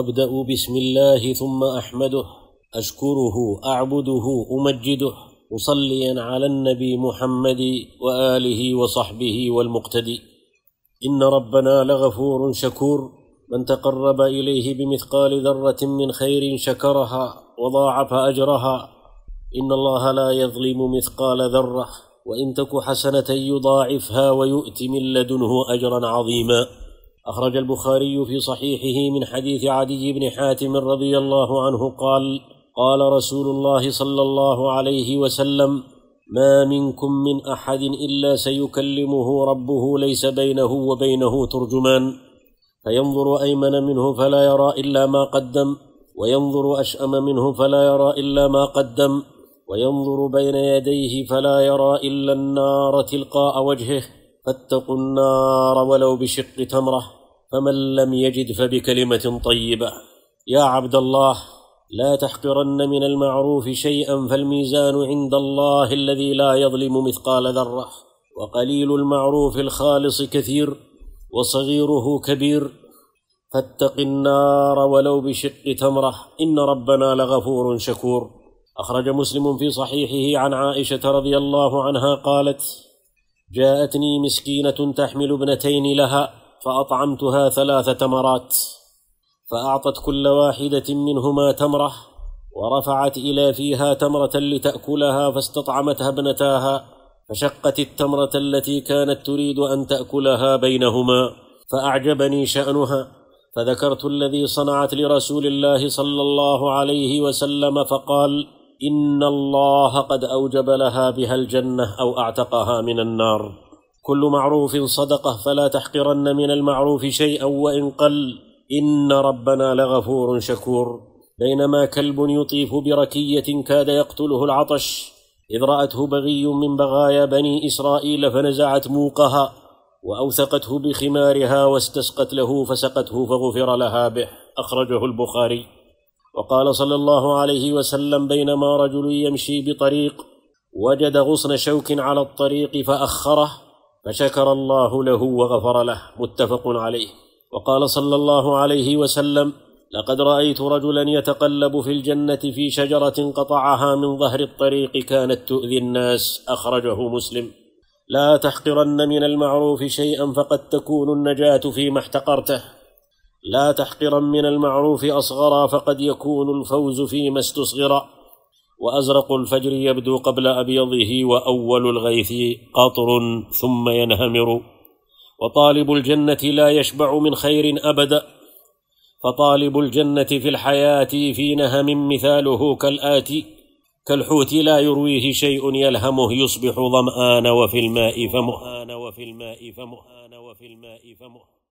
ابدا بسم الله ثم احمده اشكره اعبده امجده مصليا على النبي محمد واله وصحبه والمقتدي ان ربنا لغفور شكور من تقرب اليه بمثقال ذره من خير شكرها وضاعف اجرها ان الله لا يظلم مثقال ذره وان تك حسنه يضاعفها ويؤت من لدنه اجرا عظيما أخرج البخاري في صحيحه من حديث عدي بن حاتم رضي الله عنه قال قال رسول الله صلى الله عليه وسلم ما منكم من أحد إلا سيكلمه ربه ليس بينه وبينه ترجمان فينظر أيمن منه فلا يرى إلا ما قدم وينظر أشأم منه فلا يرى إلا ما قدم وينظر بين يديه فلا يرى إلا النار تلقاء وجهه فاتقوا النار ولو بشق تمره فمن لم يجد فبكلمه طيبه يا عبد الله لا تحقرن من المعروف شيئا فالميزان عند الله الذي لا يظلم مثقال ذره وقليل المعروف الخالص كثير وصغيره كبير فاتق النار ولو بشق تمره ان ربنا لغفور شكور اخرج مسلم في صحيحه عن عائشه رضي الله عنها قالت جاءتني مسكينه تحمل ابنتين لها فاطعمتها ثلاث تمرات فاعطت كل واحده منهما تمره ورفعت الى فيها تمره لتاكلها فاستطعمتها ابنتاها فشقت التمره التي كانت تريد ان تاكلها بينهما فاعجبني شانها فذكرت الذي صنعت لرسول الله صلى الله عليه وسلم فقال إن الله قد أوجب لها بها الجنة أو أعتقها من النار كل معروف صدقة فلا تحقرن من المعروف شيئا وإن قل إن ربنا لغفور شكور بينما كلب يطيف بركية كاد يقتله العطش إذ رأته بغي من بغايا بني إسرائيل فنزعت موقها وأوثقته بخمارها واستسقت له فسقته فغفر لها به أخرجه البخاري وقال صلى الله عليه وسلم بينما رجل يمشي بطريق وجد غصن شوك على الطريق فأخره فشكر الله له وغفر له متفق عليه وقال صلى الله عليه وسلم لقد رايت رجلا يتقلب في الجنه في شجره قطعها من ظهر الطريق كانت تؤذي الناس اخرجه مسلم لا تحقرن من المعروف شيئا فقد تكون النجاه فيما احتقرته لا تحقرا من المعروف أصغرا فقد يكون الفوز فيما استصغرا وأزرق الفجر يبدو قبل أبيضه وأول الغيث قطر ثم ينهمر وطالب الجنة لا يشبع من خير أبدا فطالب الجنة في الحياة في نهم مثاله كالآتي كالحوت لا يرويه شيء يلهمه يصبح ظمآن وفي الماء فمهان وفي الماء فمهان وفي الماء فمهان